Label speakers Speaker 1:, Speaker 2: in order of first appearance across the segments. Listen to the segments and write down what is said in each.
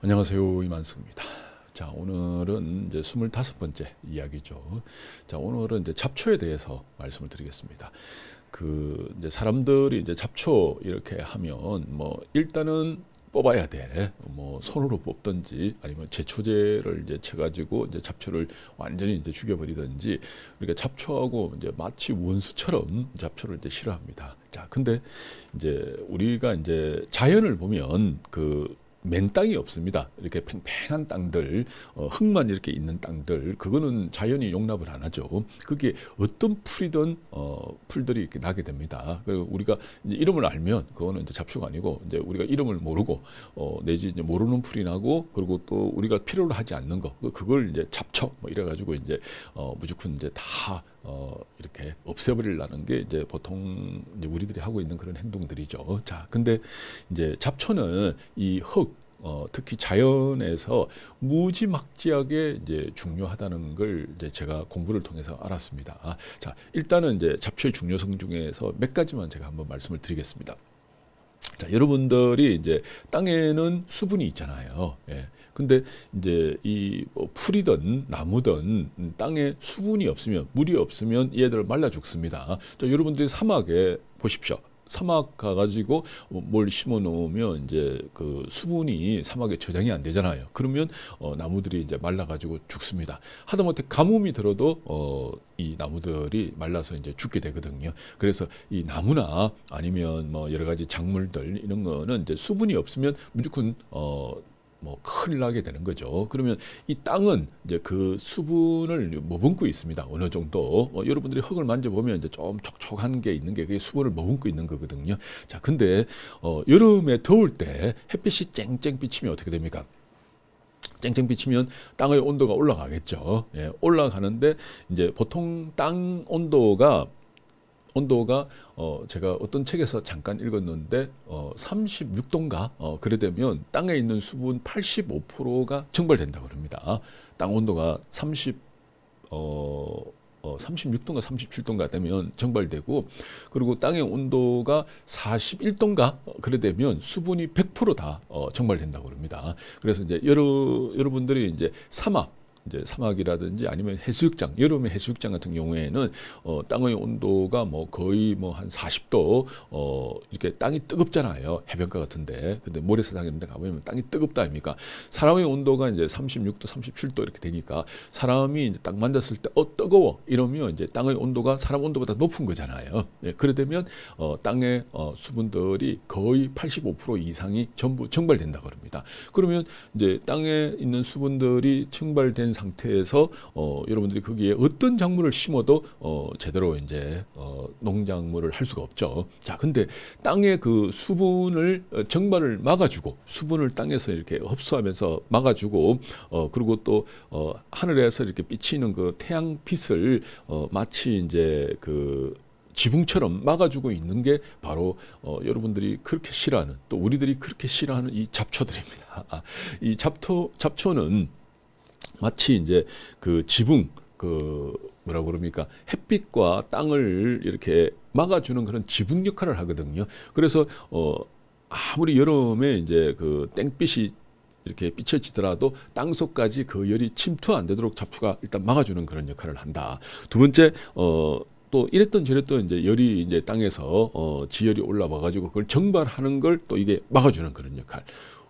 Speaker 1: 안녕하세요 이만승입니다. 자 오늘은 이제 스물다섯 번째 이야기죠. 자 오늘은 이제 잡초에 대해서 말씀을 드리겠습니다. 그 이제 사람들이 이제 잡초 이렇게 하면 뭐 일단은 뽑아야 돼. 뭐 손으로 뽑든지 아니면 제초제를 이제 쳐가지고 이제 잡초를 완전히 이제 죽여버리든지 그러니까 잡초하고 이제 마치 원수처럼 잡초를 이제 싫어합니다. 자, 근데 이제 우리가 이제 자연을 보면 그맨 땅이 없습니다. 이렇게 팽팽한 땅들, 어, 흙만 이렇게 있는 땅들, 그거는 자연이 용납을 안 하죠. 그게 어떤 풀이든 어, 풀들이 이렇게 나게 됩니다. 그리고 우리가 이름을 알면 그거는 이제 잡초가 아니고 이제 우리가 이름을 모르고 어, 내지 이제 모르는 풀이 나고 그리고 또 우리가 필요로 하지 않는 거 그, 그걸 이제 잡초 뭐 이래가지고 이제 어, 무조건 이제 다 어, 이렇게 없애버리려는 게 이제 보통 이제 우리들이 하고 있는 그런 행동들이죠. 자, 근데 이제 잡초는 이 흙, 어, 특히 자연에서 무지막지하게 이제 중요하다는 걸 이제 제가 공부를 통해서 알았습니다. 아, 자, 일단은 이제 잡초의 중요성 중에서 몇 가지만 제가 한번 말씀을 드리겠습니다. 자, 여러분들이 이제 땅에는 수분이 있잖아요. 예. 근데 이제 이뭐 풀이든 나무든 땅에 수분이 없으면 물이 없으면 얘들 말라 죽습니다. 자, 여러분들이 사막에 보십시오. 사막 가가지고 뭘 심어 놓으면 이제 그 수분이 사막에 저장이 안 되잖아요. 그러면 어, 나무들이 이제 말라가지고 죽습니다. 하다못해 가뭄이 들어도 어, 이 나무들이 말라서 이제 죽게 되거든요. 그래서 이 나무나 아니면 뭐 여러 가지 작물들 이런 거는 이제 수분이 없으면 무조건 어, 뭐 큰일 나게 되는 거죠. 그러면 이 땅은 이제 그 수분을 머금고 있습니다. 어느 정도 어, 여러분들이 흙을 만져보면 이제 좀 촉촉한 게 있는 게 그게 수분을 머금고 있는 거거든요. 자, 근데 어, 여름에 더울 때 햇빛이 쨍쨍 비치면 어떻게 됩니까? 쨍쨍 비치면 땅의 온도가 올라가겠죠. 예, 올라가는데 이제 보통 땅 온도가 온도가 어 제가 어떤 책에서 잠깐 읽었는데 어 36도인가 어 그래 되면 땅에 있는 수분 85%가 증발된다 그럽니다. 땅 온도가 30 어, 어 36도인가 37도인가 되면 증발되고 그리고 땅의 온도가 41도인가 어, 그래 되면 수분이 100%다 어, 증발된다고 그럽니다. 그래서 이제 여러 여러분들이 이제 사막 이제 사막이라든지 아니면 해수욕장 여름에 해수욕장 같은 경우에는 어, 땅의 온도가 뭐 거의 뭐 한 40도 어, 이렇게 땅이 뜨겁잖아요 해변가 같은데 근데 모래사장 이런 데 가보면 땅이 뜨겁다 아닙니까 사람의 온도가 이제 36도 37도 이렇게 되니까 사람이 이제 딱 만졌을 때어 뜨거워 이러면 이제 땅의 온도가 사람 온도보다 높은 거잖아요 예, 그래 되면 어, 땅의 어, 수분들이 거의 85% 이상이 전부 증발된다 그럽니다 그러면 이제 땅에 있는 수분들이 증발된 상태에서 어, 여러분들이 거기에 어떤 작물을 심어도 어, 제대로 이제 어, 농작물을 할 수가 없죠. 자, 근데 땅의 그 수분을 어, 정발을 막아주고 수분을 땅에서 이렇게 흡수하면서 막아주고 어, 그리고 또 어, 하늘에서 이렇게 비치는 그 태양빛을 어, 마치 이제 그 지붕처럼 막아주고 있는 게 바로 어, 여러분들이 그렇게 싫어하는 또 우리들이 그렇게 싫어하는 이 잡초들입니다. 이 잡초 잡초는 마치 이제 그 지붕 그 뭐라고 그럽니까 햇빛과 땅을 이렇게 막아주는 그런 지붕 역할을 하거든요. 그래서 어 아무리 여름에 이제 그 땡빛이 이렇게 비춰지더라도 땅속까지 그 열이 침투 안 되도록 잡수가 일단 막아주는 그런 역할을 한다. 두 번째 어. 또 이랬던 저랬던 이제 열이 이제 땅에서 어 지열이 올라와 가지고 그걸 정발하는 걸 또 이게 막아주는 그런 역할.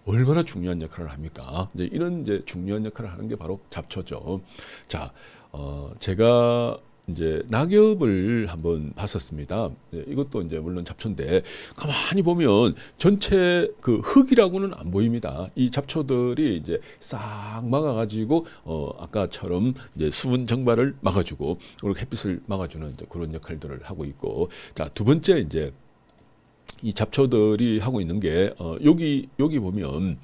Speaker 1: 얼마나 중요한 역할을 합니까? 이제 이런 이제 중요한 역할을 하는 게 바로 잡초죠. 자, 어, 제가 이제 낙엽을 한번 봤었습니다. 예, 이것도 이제 물론 잡초인데 가만히 보면 전체 그 흙이라고는 안 보입니다. 이 잡초들이 이제 싹 막아가지고 어 아까처럼 이제 수분 증발을 막아주고 그리고 햇빛을 막아주는 그런 역할들을 하고 있고 자두 번째 이제 이 잡초들이 하고 있는 게 어, 여기 여기 보면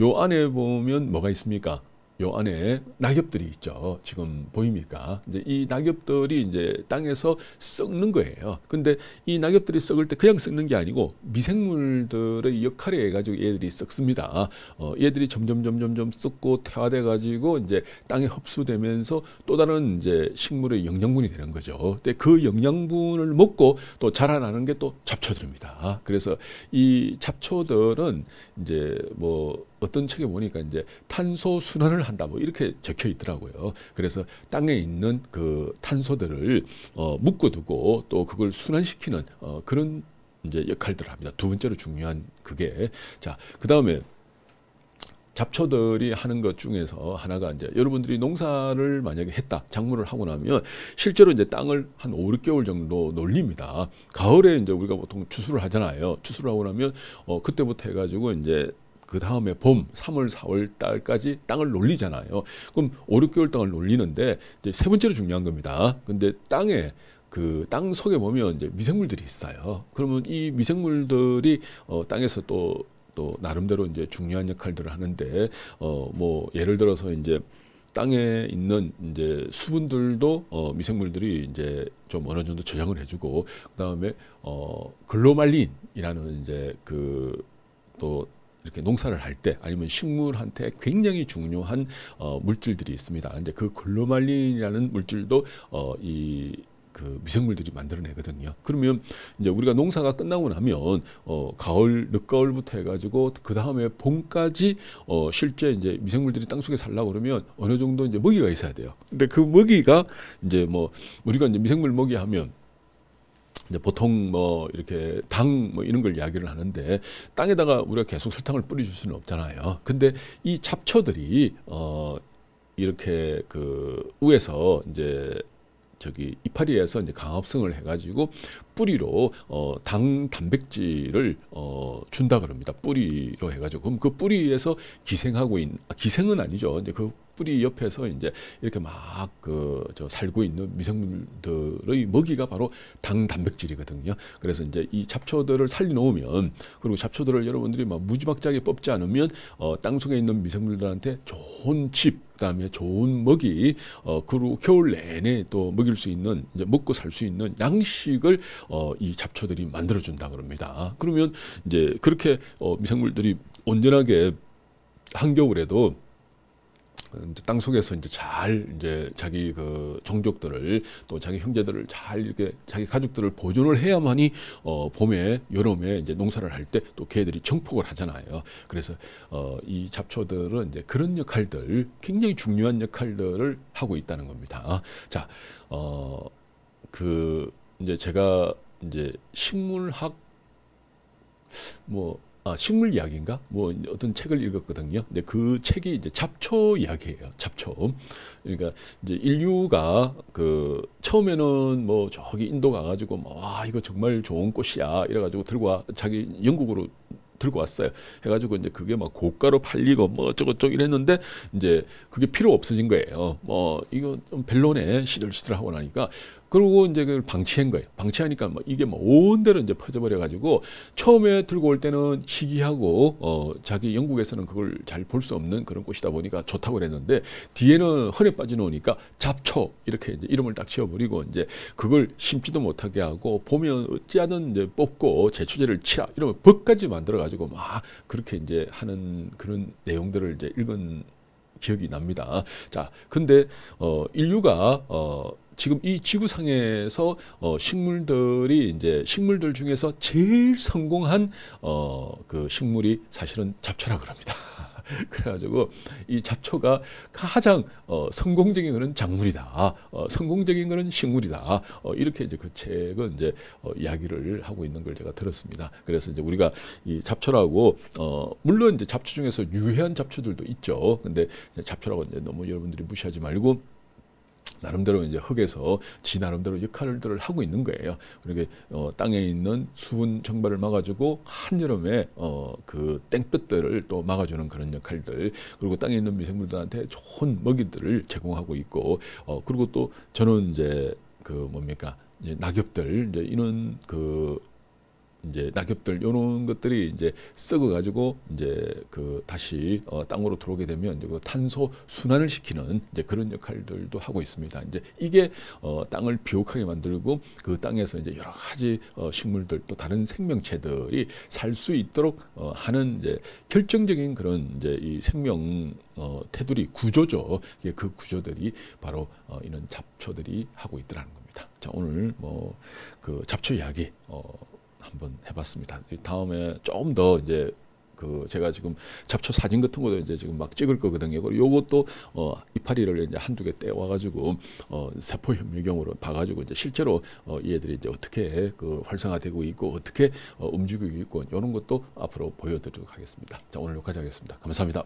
Speaker 1: 요 안에 보면 뭐가 있습니까? 요 안에 낙엽들이 있죠. 지금 보입니까? 이제 이 낙엽들이 이제 땅에서 썩는 거예요. 근데 이 낙엽들이 썩을 때 그냥 썩는 게 아니고 미생물들의 역할에 해 가지고 얘들이 썩습니다. 어, 얘들이 점점 점점 점 썩고 태화돼 가지고 이제 땅에 흡수되면서 또 다른 이제 식물의 영양분이 되는 거죠. 근데 그 영양분을 먹고 또 자라나는 게 또 잡초들입니다. 그래서 이 잡초들은 이제 뭐 어떤 책에 보니까 이제 탄소 순환을 한다 뭐 이렇게 적혀 있더라고요. 그래서 땅에 있는 그 탄소들을 어, 묶어두고 또 그걸 순환시키는 어, 그런 이제 역할들을 합니다. 두 번째로 중요한 그게 자그 다음에 잡초들이 하는 것 중에서 하나가 이제 여러분들이 농사를 만약에 했다 작물을 하고 나면 실제로 이제 땅을 한 5, 6개월 정도 놀립니다. 가을에 이제 우리가 보통 추수를 하잖아요. 추수를 하고 나면 어 그때부터 해가지고 이제 그 다음에 봄, 3월, 4월 달까지 땅을 놀리잖아요. 그럼 5, 6개월 동안 놀리는데 이제 세 번째로 중요한 겁니다. 근데 땅에 그 땅 속에 보면 이제 미생물들이 있어요. 그러면 이 미생물들이 어, 땅에서 또 또 나름대로 이제 중요한 역할들을 하는데 어뭐 예를 들어서 이제 땅에 있는 이제 수분들도 어 미생물들이 이제 좀 어느 정도 저장을 해주고 그다음에 어 글로말린이라는 이제 그또 이렇게 농사를 할 때 아니면 식물한테 굉장히 중요한 어, 물질들이 있습니다. 이제 그 글로말린이라는 물질도 어, 이그 미생물들이 만들어내거든요. 그러면 이제 우리가 농사가 끝나고 나면 어 가을 늦가을부터 해가지고 그 다음에 봄까지 어 실제 이제 미생물들이 땅속에 살라 그러면 어느 정도 이제 먹이가 있어야 돼요. 근데 그 먹이가 이제 뭐 우리가 이제 미생물 먹이 하면 이제 보통 뭐 이렇게 당 뭐 이런 걸 이야기를 하는데 땅에다가 우리가 계속 설탕을 뿌려줄 수는 없잖아요. 근데 이 잡초들이 어 이렇게 그 위에서 이제 저기 이파리에서 이제 강압성을 해가지고 뿌리로 어, 당 단백질을 어, 준다 그럽니다. 뿌리로 해가지고 그럼 그 뿌리에서 기생하고 있 아, 기생은 아니죠. 이제 그 뿌리 옆에서 이제 이렇게 막 그 저 살고 있는 미생물들의 먹이가 바로 당 단백질이거든요. 그래서 이제 이 잡초들을 살려놓으면 그리고 잡초들을 여러분들이 막 무지막지하게 뽑지 않으면 어, 땅속에 있는 미생물들한테 좋은 집 그다음에 좋은 먹이 어, 그리고 겨울 내내 또 먹일 수 있는 이제 먹고 살 수 있는 양식을 어, 이 잡초들이 만들어준다 그럽니다. 그러면 이제 그렇게 어, 미생물들이 온전하게 한겨울에도 땅 속에서 이제 잘 이제 자기 그 종족들을 또 자기 형제들을 잘 이렇게 자기 가족들을 보존을 해야만이 어 봄에 여름에 이제 농사를 할 때 또 개들이 정폭을 하잖아요. 그래서 어이 잡초들은 이제 그런 역할들 굉장히 중요한 역할들을 하고 있다는 겁니다. 자, 어그 이제 제가 이제 식물학 뭐 아, 식물 이야기인가? 뭐 어떤 책을 읽었거든요. 근데 그 책이 이제 잡초 이야기예요. 잡초. 그러니까 이제 인류가 그 처음에는 뭐 저기 인도 가가지고 와 뭐, 아, 이거 정말 좋은 꽃이야 이래가지고 들고 와 자기 영국으로 들고 왔어요. 해가지고 이제 그게 막 고가로 팔리고 뭐 어쩌고저쩌고 이랬는데 이제 그게 필요 없어진 거예요. 뭐 이거 벨론에 시들시들하고 나니까 그리고 이제 그걸 방치한 거예요. 방치하니까 뭐 이게 뭐 온데로 이제 퍼져버려가지고 처음에 들고 올 때는 희귀하고 어 자기 영국에서는 그걸 잘 볼 수 없는 그런 곳이다 보니까 좋다고 그랬는데 뒤에는 허리 빠져놓으니까 잡초 이렇게 이제 이름을 딱 지어버리고 이제 그걸 심지도 못하게 하고 보면 어찌하든 이제 뽑고 제초제를 치라 이러면 법까지 만들어가지고 가지고 막 그렇게 이제 하는 그런 내용들을 이제 읽은 기억이 납니다. 자, 근데 어 인류가 어 지금 이 지구상에서 어 식물들이 이제 식물들 중에서 제일 성공한 어그 식물이 사실은 잡초라 그럽니다. 그래가지고 이 잡초가 가장 어, 성공적인 것은 작물이다. 어, 성공적인 것은 식물이다. 어, 이렇게 이제 그 책은 이제 어, 이야기를 하고 있는 걸 제가 들었습니다. 그래서 이제 우리가 이 잡초라고 어, 물론 이제 잡초 중에서 유해한 잡초들도 있죠. 근데 잡초라고 이제 너무 여러분들이 무시하지 말고 나름대로 이제 흙에서 지 나름대로 역할들을 하고 있는 거예요. 그러니 어, 땅에 있는 수분 증발을 막아주고 한여름에 어, 그 땡볕들을 또 막아주는 그런 역할들 그리고 땅에 있는 미생물들한테 좋은 먹이들을 제공하고 있고 어, 그리고 또 저는 이제 그 뭡니까 이제 낙엽들 이제 이런 그 이제 낙엽들 요런 것들이 이제 썩어 가지고 이제 그 다시 어 땅으로 들어오게 되면 이제 그 탄소 순환을 시키는 이제 그런 역할들도 하고 있습니다. 이제 이게 어 땅을 비옥하게 만들고 그 땅에서 이제 여러 가지 어 식물들 또 다른 생명체들이 살 수 있도록 어 하는 이제 결정적인 그런 이제 이 생명 어 테두리 구조죠. 그 구조들이 바로 어 이런 잡초들이 하고 있더라는 겁니다. 자, 오늘 뭐 그 잡초 이야기 어 한번 해봤습니다. 다음에 조금 더 이제 그 제가 지금 잡초 사진 같은 것도 이제 지금 막 찍을 거거든요. 그리고 요것도 어 이파리를 이제 한두 개 떼와 가지고 어 세포 현미경으로 봐 가지고 이제 실제로 어 얘들이 이제 어떻게 그 활성화되고 있고 어떻게 어 움직이고 있고 이런 것도 앞으로 보여 드리도록 하겠습니다. 자, 오늘 여기까지 하겠습니다. 감사합니다.